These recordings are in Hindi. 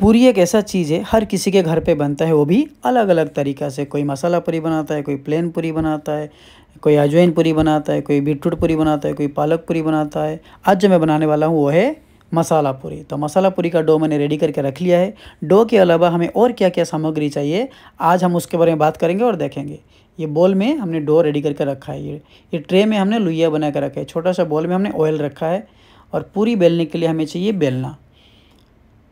पूरी एक ऐसा चीज़ है हर किसी के घर पे बनता है वो भी अलग अलग तरीक़ा से कोई मसाला पूरी बनाता है कोई प्लेन पूरी बनाता है कोई अजवाइन पूरी बनाता है कोई बीटरूट पूरी बनाता है कोई पालक पूरी बनाता है आज जो मैं बनाने वाला हूँ वो है मसाला पूरी तो मसाला पूरी का डो मैंने रेडी करके रख लिया है डो के अलावा हमें और क्या क्या सामग्री चाहिए आज हम उसके बारे में बात करेंगे और देखेंगे ये बॉल में हमने डो रेडी करके रखा है ये ये ट्रे में हमने लुइया बना कर रखा है छोटा सा बॉल में हमने ऑयल रखा है और पूरी बेलने के लिए हमें चाहिए बेलना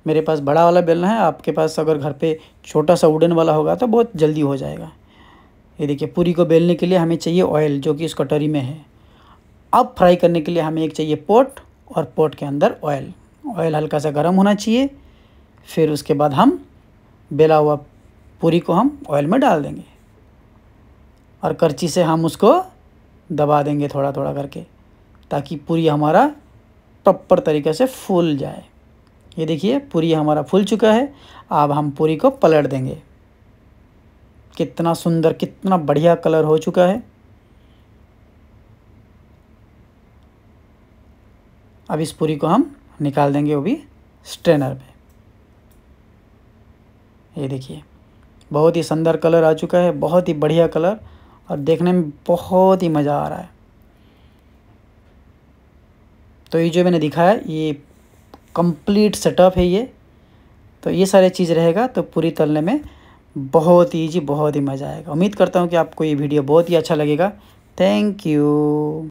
मेरे पास बड़ा वाला बेलना है आपके पास अगर घर पे छोटा सा वुडन वाला होगा तो बहुत जल्दी हो जाएगा ये देखिए पूरी को बेलने के लिए हमें चाहिए ऑयल जो कि इस कटोरी में है अब फ्राई करने के लिए हमें एक चाहिए पोट और पोट के अंदर ऑयल ऑयल हल्का सा गर्म होना चाहिए फिर उसके बाद हम बेला हुआ पूरी को हम ऑयल में डाल देंगे और करची से हम उसको दबा देंगे थोड़ा थोड़ा करके ताकि पूरी हमारा प्रॉपर तरीके से फूल जाए ये देखिए पूरी हमारा फूल चुका है अब हम पूरी को पलट देंगे कितना सुंदर कितना बढ़िया कलर हो चुका है अब इस पूरी को हम निकाल देंगे वो भी स्ट्रेनर में ये देखिए बहुत ही सुंदर कलर आ चुका है बहुत ही बढ़िया कलर और देखने में बहुत ही मज़ा आ रहा है तो ये जो मैंने दिखाया ये कंप्लीट सेटअप है ये तो ये सारे चीज़ रहेगा तो पूरी तलने में बहुत ही ईजी बहुत ही मज़ा आएगा उम्मीद करता हूँ कि आपको ये वीडियो बहुत ही अच्छा लगेगा थैंक यू